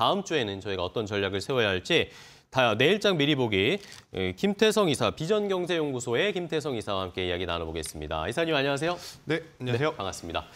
다음 주에는 저희가 어떤 전략을 세워야 할지 다 내일장 미리 보기 예, 김태성 이사 비전경제연구소의 김태성 이사와 함께 이야기 나눠보겠습니다. 이사님 안녕하세요. 네, 안녕하세요. 네, 반갑습니다.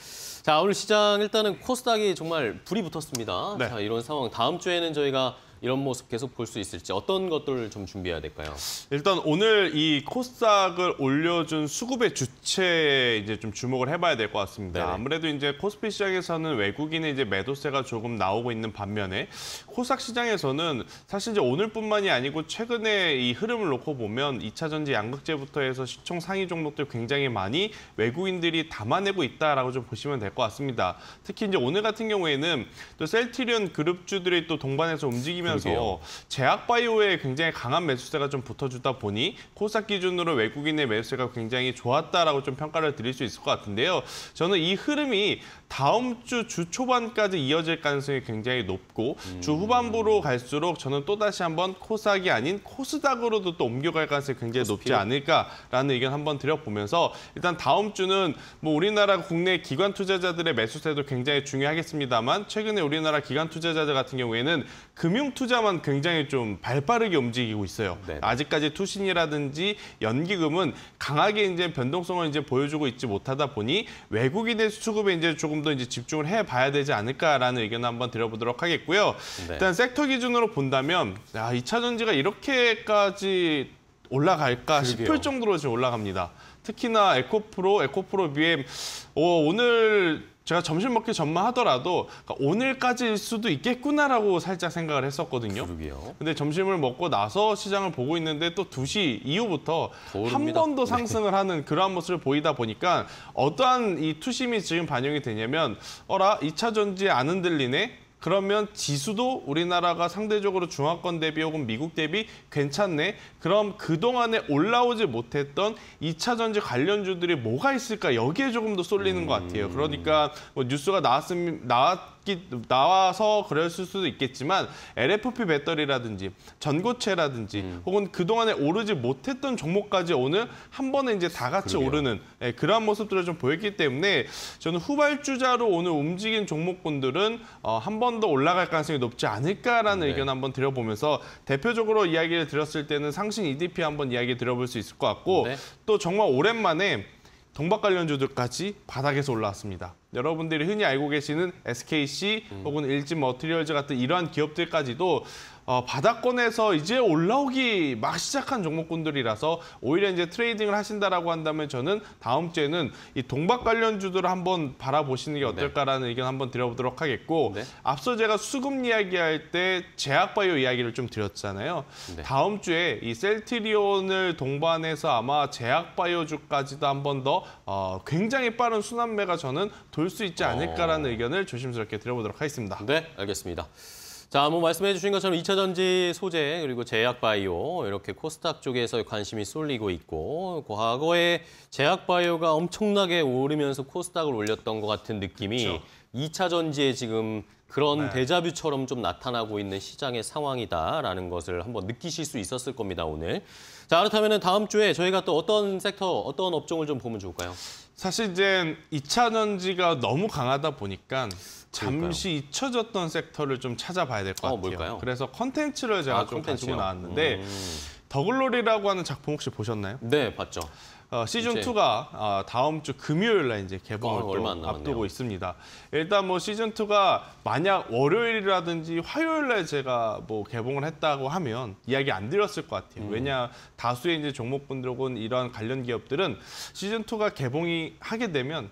자 오늘 시장 일단은 코스닥이 정말 불이 붙었습니다. 네. 자 이런 상황 다음 주에는 저희가 이런 모습 계속 볼 수 있을지 어떤 것들을 좀 준비해야 될까요? 일단 오늘 이 코스닥을 올려준 수급의 주체 이제 좀 주목을 해봐야 될 것 같습니다. 네 아무래도 이제 코스피 시장에서는 외국인의 이제 매도세가 조금 나오고 있는 반면에 코스닥 시장에서는 사실 이제 오늘뿐만이 아니고 최근에 이 흐름을 놓고 보면 2차전지 양극재부터 해서 시총 상위 종목들 굉장히 많이 외국인들이 담아내고 있다라고 좀 보시면 될 것 같습니다. 특히 이제 오늘 같은 경우에는 또 셀티리온 그룹주들이 또 동반해서 움직이면 하면서 그러게요. 제약바이오에 굉장히 강한 매수세가 좀 붙어주다 보니 코스닥 기준으로 외국인의 매수세가 굉장히 좋았다라고 좀 평가를 드릴 수 있을 것 같은데요. 저는 이 흐름이 다음 주 주 초반까지 이어질 가능성이 굉장히 높고 음. 주 후반부로 갈수록 저는 또다시 한번 코스닥이 아닌 코스닥으로도 또 옮겨갈 가능성이 굉장히 코스피 높지 않을까라는 의견 한번 드려보면서 일단 다음 주는 뭐 우리나라 국내 기관 투자자들의 매수세도 굉장히 중요하겠습니다만 최근에 우리나라 기관 투자자들 같은 경우에는 금융 투자만 굉장히 좀 발빠르게 움직이고 있어요. 네 아직까지 투신이라든지 연기금은 강하게 이제 변동성을 이제 보여주고 있지 못하다 보니 외국인의 수급에 이제 조금 더 이제 집중을 해봐야 되지 않을까라는 의견을 한번 드려보도록 하겠고요. 네. 일단 섹터 기준으로 본다면 아, 2차 전지가 이렇게까지 올라갈까 그러게요. 싶을 정도로 지금 올라갑니다. 특히나 에코프로, 에코프로 BM 어, 오늘 제가 점심 먹기 전만 하더라도 그니까 오늘까지일 수도 있겠구나라고 살짝 생각을 했었거든요. 그러게요. 근데 점심을 먹고 나서 시장을 보고 있는데 또 2시 이후부터 한번도 네. 상승을 하는 그러한 모습을 보이다 보니까 어떠한 이 투심이 지금 반영이 되냐면 어라 2차 전지 안 흔들리네? 그러면 지수도 우리나라가 상대적으로 중화권 대비 혹은 미국 대비 괜찮네. 그럼 그동안에 올라오지 못했던 2차 전지 관련주들이 뭐가 있을까? 여기에 조금 더 쏠리는 음... 것 같아요. 그러니까 뭐 뉴스가 나왔음, 나왔 있기, 나와서 그랬을 수도 있겠지만 LFP 배터리라든지 전고체라든지 음. 혹은 그동안에 오르지 못했던 종목까지 오늘 한 번에 이제 다 같이 그러게요. 오르는 예, 그러한 모습들을 좀 보였기 때문에 저는 후발주자로 오늘 움직인 종목군들은 어, 한번 더 올라갈 가능성이 높지 않을까라는 네. 의견 을 한번 드려보면서 대표적으로 이야기를 드렸을 때는 상신 EDP 한번 이야기 드려볼 수 있을 것 같고 네. 또 정말 오랜만에 동박 관련주들까지 바닥에서 올라왔습니다. 여러분들이 흔히 알고 계시는 SKC 혹은 일진 머티리얼즈 같은 이러한 기업들까지도 어, 바닥권에서 이제 올라오기 막 시작한 종목군들이라서 오히려 이제 트레이딩을 하신다라고 한다면 저는 다음 주에는 이 동박 관련 주들을 한번 바라보시는 게 네. 어떨까라는 네. 의견 한번 드려보도록 하겠고 네. 앞서 제가 수급 이야기할 때 제약바이오 이야기를 좀 드렸잖아요. 네. 다음 주에 이 셀트리온을 동반해서 아마 제약바이오 주까지도 한번 더 어, 굉장히 빠른 순환매가 저는 돌 수 있지 어. 않을까라는 어... 의견을 조심스럽게 드려보도록 하겠습니다. 네, 알겠습니다. 자, 뭐 말씀해 주신 것처럼 2차 전지 소재 그리고 제약 바이오 이렇게 코스닥 쪽에서 관심이 쏠리고 있고 과거에 제약 바이오가 엄청나게 오르면서 코스닥을 올렸던 것 같은 느낌이 그렇죠. 2차 전지에 지금 그런 네. 데자뷰처럼 좀 나타나고 있는 시장의 상황이다라는 것을 한번 느끼실 수 있었을 겁니다, 오늘. 자, 그렇다면 다음 주에 저희가 또 어떤 섹터, 어떤 업종을 좀 보면 좋을까요? 사실 이제 2차 전지가 너무 강하다 보니까 잠시 잊혀졌던 섹터를 좀 찾아봐야 될것 어, 같아요. 뭘까요? 그래서 컨텐츠를 제가 아, 좀텐츠요 가지고 나왔는데 음. 더글로리라고 하는 작품 혹시 보셨나요? 네, 봤죠. 어, 시즌 2가 어, 다음 주 금요일 날 이제 개봉을 어, 앞두고 있습니다. 일단 뭐 시즌 2가 만약 월요일이라든지 화요일 날 제가 뭐 개봉을 했다고 하면 이야기 안 드렸을 것 같아요. 음. 왜냐 다수의 이제 종목분들 혹은 이러한 관련 기업들은 시즌 2가 개봉이 하게 되면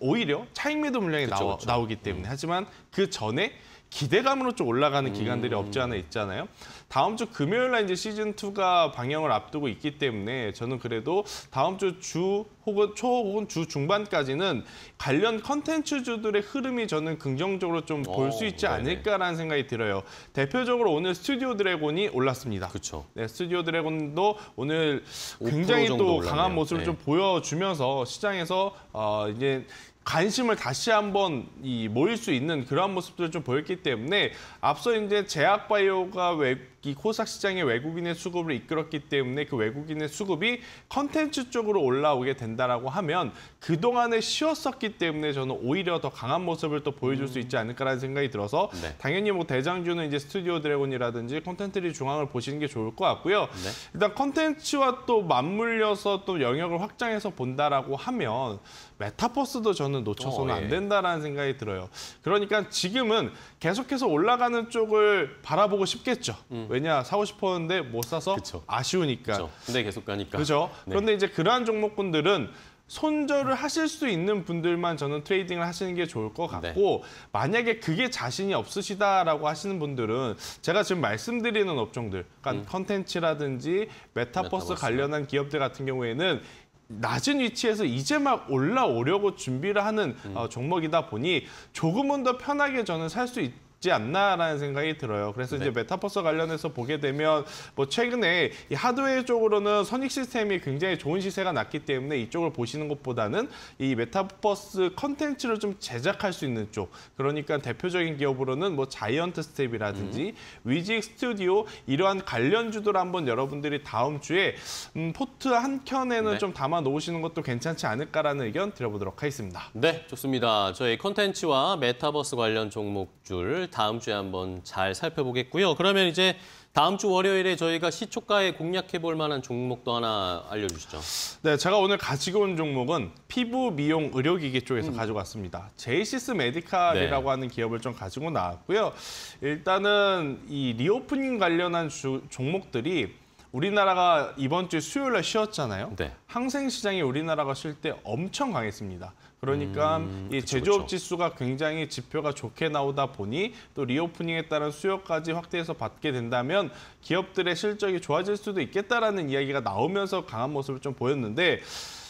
오히려 차익 매도 물량이 그쵸, 나오, 그쵸. 나오기 때문에 음. 하지만 그 전에 기대감으로 좀 올라가는 기간들이 음. 없지 않아 있잖아요. 다음 주 금요일 날 이제 시즌 2가 방영을 앞두고 있기 때문에 저는 그래도 다음 주 주 혹은 초 혹은 주 중반까지는 관련 컨텐츠주들의 흐름이 저는 긍정적으로 좀 볼수 어, 있지 않을까라는 생각이 들어요. 대표적으로 오늘 스튜디오 드래곤이 올랐습니다. 그렇 네, 스튜디오 드래곤도 오늘 굉장히 또 올랐네요. 강한 모습을 네. 좀 보여주면서 시장에서 어 이제 관심을 다시 한번 이 모일 수 있는 그러한 모습들을 좀 보였기 때문에 앞서 이제 제약바이오가 외, 이 코스닥 시장에 외국인의 수급을 이끌었기 때문에 그 외국인의 수급이 컨텐츠 쪽으로 올라오게 된다라고 하면 그동안에 쉬었었기 때문에 저는 오히려 더 강한 모습을 또 보여줄 수 음. 있지 않을까라는 생각이 들어서 네. 당연히 뭐 대장주는 이제 스튜디오 드래곤이라든지 컨텐츠리 중앙을 보시는 게 좋을 것 같고요. 네. 일단 컨텐츠와 또 맞물려서 또 영역을 확장해서 본다라고 하면 메타버스도 저는 부분은 놓쳐서는 어, 예. 안 된다라는 생각이 들어요. 그러니까 지금은 계속해서 올라가는 쪽을 바라보고 싶겠죠. 음. 왜냐 사고 싶었는데 못 사서 그쵸. 아쉬우니까. 그쵸. 근데 계속 가니까. 그죠. 네. 그런데 이제 그러한 종목군들은 손절을 하실 수 있는 분들만 저는 트레이딩을 하시는 게 좋을 것 네. 같고 네. 만약에 그게 자신이 없으시다라고 하시는 분들은 제가 지금 말씀드리는 업종들, 그러니까 음. 컨텐츠라든지 메타버스, 메타버스 관련한 기업들 같은 경우에는 낮은 위치에서 이제 막 올라오려고 준비를 하는 음. 어, 종목이다 보니 조금은 더 편하게 저는 살 수 있다. 지 않나라는 생각이 들어요. 그래서 네. 이제 메타버스 관련해서 보게 되면 뭐 최근에 이 하드웨어 쪽으로는 선익 시스템이 굉장히 좋은 시세가 났기 때문에 이쪽을 보시는 것보다는 이 메타버스 컨텐츠를 좀 제작할 수 있는 쪽 그러니까 대표적인 기업으로는 뭐 자이언트 스텝이라든지 음. 위직 스튜디오 이러한 관련 주들 한번 여러분들이 다음 주에 음, 포트 한 켠에는 네. 좀 담아 놓으시는 것도 괜찮지 않을까라는 의견 드려보도록 하겠습니다. 네, 좋습니다. 저희 컨텐츠와 메타버스 관련 종목줄 다음 주에 한번 잘 살펴보겠고요. 그러면 이제 다음 주 월요일에 저희가 시초가에 공략해 볼 만한 종목도 하나 알려주시죠. 네, 제가 오늘 가지고 온 종목은 피부 미용 의료기기 쪽에서 음. 가져왔습니다. 제이시스 메디칼이라고 네. 하는 기업을 좀 가지고 나왔고요. 일단은 이 리오프닝 관련한 주, 종목들이 우리나라가 이번 주 수요일 날 쉬었잖아요. 네. 항생 시장이 우리나라가 쉴 때 엄청 강했습니다. 그러니까 음, 이 그쵸, 제조업 그쵸. 지수가 굉장히 지표가 좋게 나오다 보니 또 리오프닝에 따른 수요까지 확대해서 받게 된다면 기업들의 실적이 좋아질 수도 있겠다라는 이야기가 나오면서 강한 모습을 좀 보였는데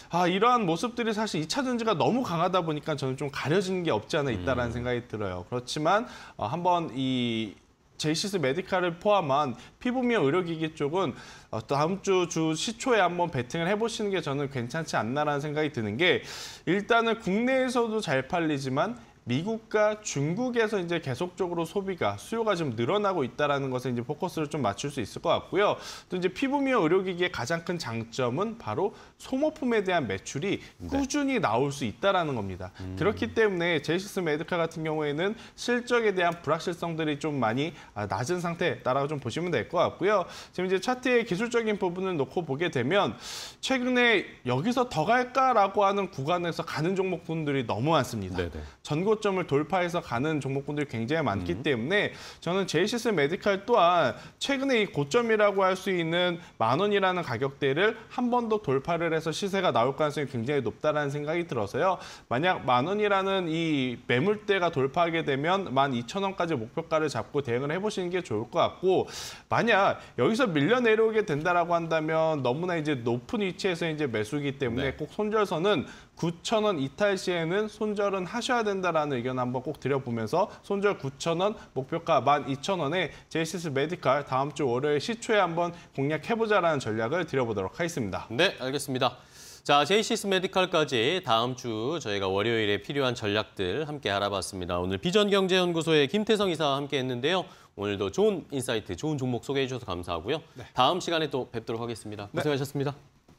아, 이러한 모습들이 사실 이차 전지가 너무 강하다 보니까 저는 좀 가려진 게 없지 않아 있다라는 음. 생각이 들어요. 그렇지만 어, 한번 이 제이시스 메디카를 포함한 피부미용 의료기기 쪽은 어, 다음 주 주 시초에 한번 베팅을 해보시는 게 저는 괜찮지 않나라는 생각이 드는 게 일단은 국내에서도 잘 팔리지만 미국과 중국에서 이제 계속적으로 소비가 수요가 좀 늘어나고 있다라는 것에 이제 포커스를 좀 맞출 수 있을 것 같고요. 또 이제 피부미용 의료기기의 가장 큰 장점은 바로 소모품에 대한 매출이 네. 꾸준히 나올 수 있다라는 겁니다. 음. 그렇기 때문에 제시스 메디카 같은 경우에는 실적에 대한 불확실성들이 좀 많이 아, 낮은 상태따라고좀 보시면 될 것 같고요. 지금 이제 차트의 기술적인 부분을 놓고 보게 되면 최근에 여기서 더 갈까라고 하는 구간에서 가는 종목분들이 너무 많습니다. 네네. 전고 최고점을 돌파해서 가는 종목군들이 굉장히 많기 음. 때문에 저는 제이시스 메디칼 또한 최근에 이 고점이라고 할 수 있는 만 원이라는 가격대를 한 번 더 돌파를 해서 시세가 나올 가능성이 굉장히 높다라는 생각이 들어서요. 만약 만 원이라는 이 매물대가 돌파하게 되면 만 이천 원까지 목표가를 잡고 대응을 해보시는 게 좋을 것 같고 만약 여기서 밀려 내려오게 된다라고 한다면 너무나 이제 높은 위치에서 이제 매수기 때문에 네. 꼭 손절선은 구천 원 이탈 시에는 손절은 하셔야 된다라는 있다는 의견 한번 꼭 드려보면서 손절 9,000원, 목표가 12,000원에 제이시스 메디칼 다음 주 월요일 시초에 한번 공략해보자라는 전략을 드려보도록 하겠습니다. 네, 알겠습니다. 자, 제이시스 메디칼까지 다음 주 저희가 월요일에 필요한 전략들 함께 알아봤습니다. 오늘 비전경제연구소의 김태성 이사와 함께 했는데요. 오늘도 좋은 인사이트, 좋은 종목 소개해 주셔서 감사하고요. 네. 다음 시간에 또 뵙도록 하겠습니다. 네. 고생하셨습니다. 네.